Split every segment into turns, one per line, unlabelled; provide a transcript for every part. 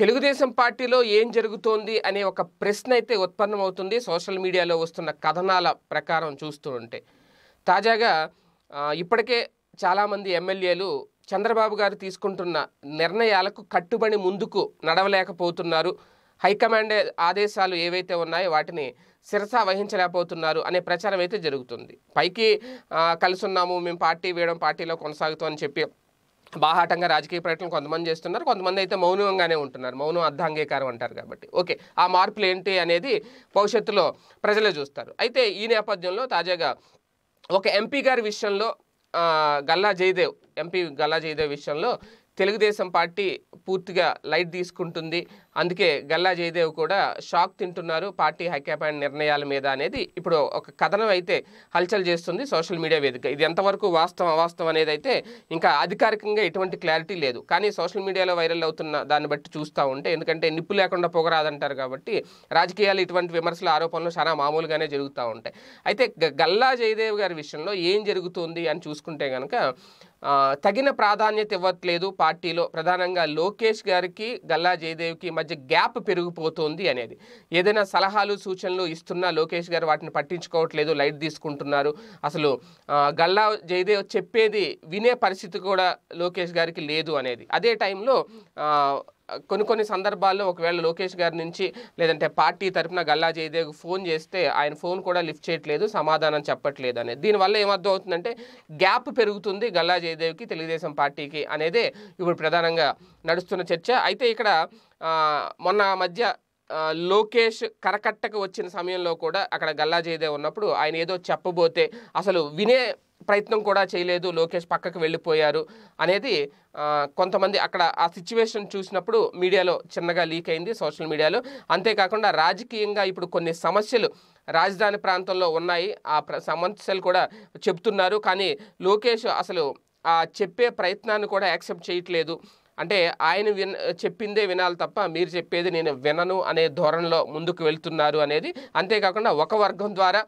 తెలుగుదేశం పార్టీలో ఏం జరుగుతోంది అనే ఒక ప్రశ్న అయితే ఉత్పన్నమవుతుంది సోషల్ మీడియాలో వస్తున్న కథనాల ప్రకారం చూస్తూ ఉంటే తాజాగా ఇప్పటికే చాలామంది ఎమ్మెల్యేలు చంద్రబాబు గారు తీసుకుంటున్న నిర్ణయాలకు కట్టుబడి ముందుకు నడవలేకపోతున్నారు హైకమాండ్ ఆదేశాలు ఏవైతే ఉన్నాయో వాటిని శిరస వహించలేకపోతున్నారు అనే ప్రచారం అయితే జరుగుతుంది పైకి ఉన్నాము మేము పార్టీ వేయడం పార్టీలో అని చెప్పి బాహాటంగా రాజకీయ ప్రకటనలు కొంతమంది చేస్తున్నారు కొంతమంది అయితే మౌనంగానే ఉంటున్నారు మౌనం అర్ధాంగీకారం అంటారు కాబట్టి ఓకే ఆ మార్పులు ఏంటి అనేది భవిష్యత్తులో ప్రజలే చూస్తారు అయితే ఈ నేపథ్యంలో తాజాగా ఒక ఎంపీ గారి విషయంలో గల్లా జయదేవ్ ఎంపీ గల్లా జయదేవ్ విషయంలో తెలుగుదేశం పార్టీ పూర్తిగా లైట్ తీసుకుంటుంది అందుకే గల్లా జయదేవ్ కూడా షాక్ తింటున్నారు పార్టీ హైకమాండ్ నిర్ణయాల మీద అనేది ఇప్పుడు ఒక కథనం అయితే హల్చల్ చేస్తుంది సోషల్ మీడియా వేదిక ఇది ఎంతవరకు వాస్తవం అవాస్తవం అనేది అయితే ఇంకా అధికారికంగా ఎటువంటి క్లారిటీ లేదు కానీ సోషల్ మీడియాలో వైరల్ అవుతున్న దాన్ని బట్టి చూస్తూ ఉంటే ఎందుకంటే నిప్పు లేకుండా పొగరాదంటారు కాబట్టి రాజకీయాలు ఇటువంటి విమర్శల ఆరోపణలు చాలా మామూలుగానే జరుగుతూ ఉంటాయి అయితే గల్లా జయదేవ్ గారి విషయంలో ఏం జరుగుతుంది అని చూసుకుంటే కనుక తగిన ప్రాధాన్యత ఇవ్వట్లేదు పార్టీలో ప్రధానంగా లోకేష్ గారికి గల్లా జయదేవ్కి మధ్య గ్యాప్ పెరిగిపోతుంది అనేది ఏదైనా సలహాలు సూచనలు ఇస్తున్నా లోకేష్ గారు వాటిని పట్టించుకోవట్లేదు లైట్ తీసుకుంటున్నారు అసలు గల్లా జయదేవ్ చెప్పేది వినే పరిస్థితి కూడా లోకేష్ గారికి లేదు అనేది అదే టైంలో కొన్ని కొన్ని సందర్భాల్లో ఒకవేళ లోకేష్ గారి నుంచి లేదంటే పార్టీ తరఫున గల్లా జయదేవ్ ఫోన్ చేస్తే ఆయన ఫోన్ కూడా లిఫ్ట్ చేయట్లేదు సమాధానం చెప్పట్లేదు అనేది దీనివల్ల ఏమర్థం అవుతుందంటే గ్యాప్ పెరుగుతుంది గల్లా జయదేవ్కి తెలుగుదేశం పార్టీకి అనేదే ఇప్పుడు ప్రధానంగా నడుస్తున్న చర్చ అయితే ఇక్కడ మొన్న మధ్య లోకేష్ కరకట్టకు వచ్చిన సమయంలో కూడా అక్కడ గల్లా జయదేవ్ ఉన్నప్పుడు ఆయన ఏదో చెప్పబోతే అసలు వినే ప్రయత్నం కూడా చేయలేదు లోకేష్ పక్కకు వెళ్ళిపోయారు అనేది కొంతమంది అక్కడ ఆ సిచ్యువేషన్ చూసినప్పుడు మీడియాలో చిన్నగా లీక్ అయింది సోషల్ మీడియాలో అంతేకాకుండా రాజకీయంగా ఇప్పుడు కొన్ని సమస్యలు రాజధాని ప్రాంతంలో ఉన్నాయి ఆ సమస్యలు కూడా చెప్తున్నారు కానీ లోకేష్ అసలు ఆ చెప్పే ప్రయత్నాన్ని కూడా యాక్సెప్ట్ చేయట్లేదు అంటే ఆయన విన్ చెప్పిందే వినాలి తప్ప మీరు చెప్పేది నేను వినను అనే ధోరణిలో ముందుకు వెళ్తున్నారు అనేది అంతేకాకుండా ఒక వర్గం ద్వారా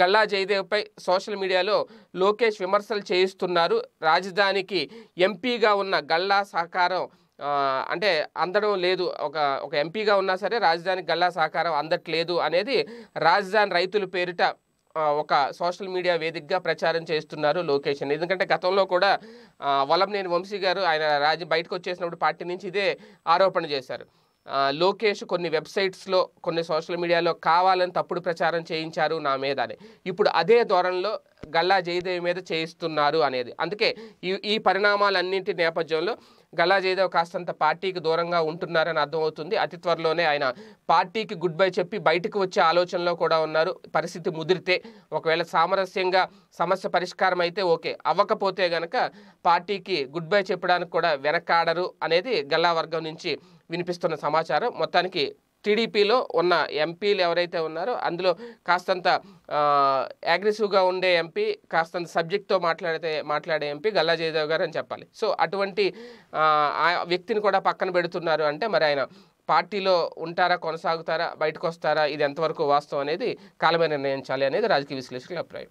గల్లా జయదేవ్పై సోషల్ మీడియాలో లోకేష్ విమర్శలు చేయిస్తున్నారు రాజధానికి ఎంపీగా ఉన్న గల్లా సహకారం అంటే అందడం లేదు ఒక ఒక ఎంపీగా ఉన్నా సరే రాజధానికి గల్లా సహకారం అందట్లేదు అనేది రాజధాని రైతుల పేరిట ఒక సోషల్ మీడియా వేదికగా ప్రచారం చేస్తున్నారు లోకేషన్ ఎందుకంటే గతంలో కూడా వలంనేని వంశీ గారు ఆయన రాజ బయటకు వచ్చేసినప్పుడు పార్టీ నుంచి ఇదే ఆరోపణ చేశారు లోకేష్ కొన్ని వెబ్సైట్స్లో కొన్ని సోషల్ మీడియాలో కావాలని తప్పుడు ప్రచారం చేయించారు నా మీద అని ఇప్పుడు అదే ధోరణిలో గల్లా జయదేవి మీద చేయిస్తున్నారు అనేది అందుకే ఈ ఈ పరిణామాలన్నింటి నేపథ్యంలో గల్లాజేదేవ్ కాస్తంత పార్టీకి దూరంగా ఉంటున్నారని అర్థమవుతుంది అతి త్వరలోనే ఆయన పార్టీకి గుడ్ బై చెప్పి బయటకు వచ్చే ఆలోచనలో కూడా ఉన్నారు పరిస్థితి ముదిరితే ఒకవేళ సామరస్యంగా సమస్య పరిష్కారం అయితే ఓకే అవ్వకపోతే గనక పార్టీకి గుడ్ బై చెప్పడానికి కూడా వెనకాడరు అనేది గల్లా వర్గం నుంచి వినిపిస్తున్న సమాచారం మొత్తానికి టీడీపీలో ఉన్న ఎంపీలు ఎవరైతే ఉన్నారో అందులో కాస్తంత అగ్రెసివ్గా ఉండే ఎంపీ కాస్తంత సబ్జెక్ట్తో మాట్లాడితే మాట్లాడే ఎంపీ గల్లా జయదేవ్ గారు అని చెప్పాలి సో అటువంటి ఆ వ్యక్తిని కూడా పక్కన పెడుతున్నారు అంటే మరి ఆయన పార్టీలో ఉంటారా కొనసాగుతారా బయటకు వస్తారా ఇది ఎంతవరకు వాస్తవం అనేది కాలమే నిర్ణయించాలి అనేది రాజకీయ విశ్లేషకుల అభిప్రాయం